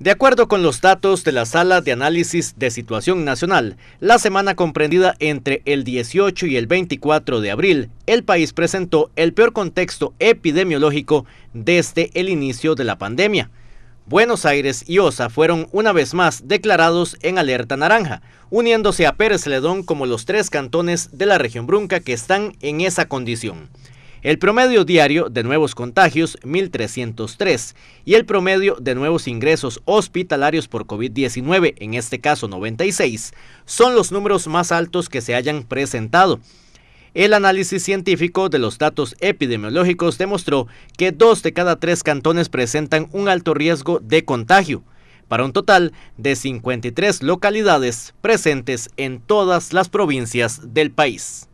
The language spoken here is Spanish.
De acuerdo con los datos de la Sala de Análisis de Situación Nacional, la semana comprendida entre el 18 y el 24 de abril, el país presentó el peor contexto epidemiológico desde el inicio de la pandemia. Buenos Aires y Osa fueron una vez más declarados en alerta naranja, uniéndose a Pérez Ledón como los tres cantones de la región brunca que están en esa condición. El promedio diario de nuevos contagios 1.303 y el promedio de nuevos ingresos hospitalarios por COVID-19, en este caso 96, son los números más altos que se hayan presentado. El análisis científico de los datos epidemiológicos demostró que dos de cada tres cantones presentan un alto riesgo de contagio, para un total de 53 localidades presentes en todas las provincias del país.